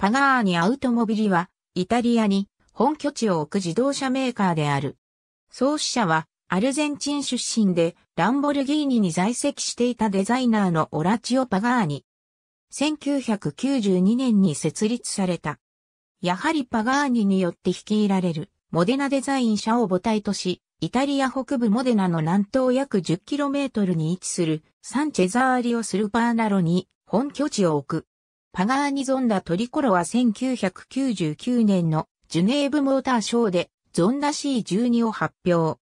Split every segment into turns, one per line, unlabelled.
パガーニアウトモビリは、イタリアに本拠地を置く自動車メーカーである。創始者は、アルゼンチン出身で、ランボルギーニに在籍していたデザイナーのオラチオ・パガーニ。1992年に設立された。やはりパガーニによって率いられる、モデナデザイン社を母体とし、イタリア北部モデナの南東約 10km に位置するサンチェザーリオ・スルパーナロに本拠地を置く。パガーニゾンダトリコロは1999年のジュネーブモーターショーでゾンダ C12 を発表。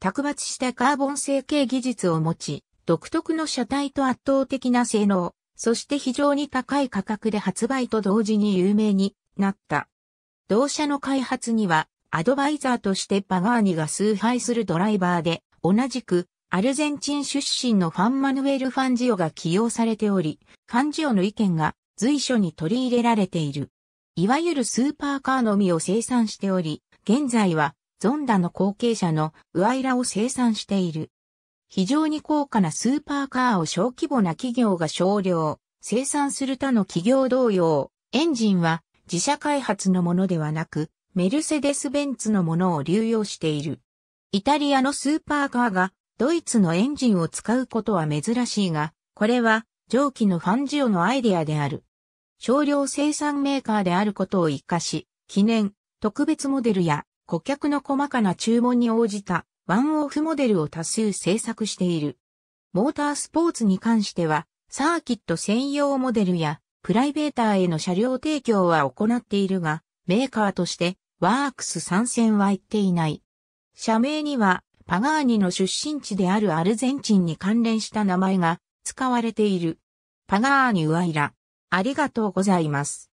卓抜したカーボン成形技術を持ち、独特の車体と圧倒的な性能、そして非常に高い価格で発売と同時に有名になった。同社の開発には、アドバイザーとしてパガーニが崇拝するドライバーで、同じく、アルゼンチン出身のファンマヌエル・ファンジオが起用されており、ファンジオの意見が随所に取り入れられている。いわゆるスーパーカーのみを生産しており、現在はゾンダの後継者のウアイラを生産している。非常に高価なスーパーカーを小規模な企業が少量、生産する他の企業同様、エンジンは自社開発のものではなく、メルセデス・ベンツのものを流用している。イタリアのスーパーカーがドイツのエンジンを使うことは珍しいが、これは蒸気のファンジオのアイデアである。少量生産メーカーであることを活かし、記念、特別モデルや顧客の細かな注文に応じたワンオフモデルを多数制作している。モータースポーツに関しては、サーキット専用モデルやプライベーターへの車両提供は行っているが、メーカーとしてワークス参戦は行っていない。社名にはパガーニの出身地であるアルゼンチンに関連した名前が使われている。パガーニ・ウアイラ。ありがとうございます。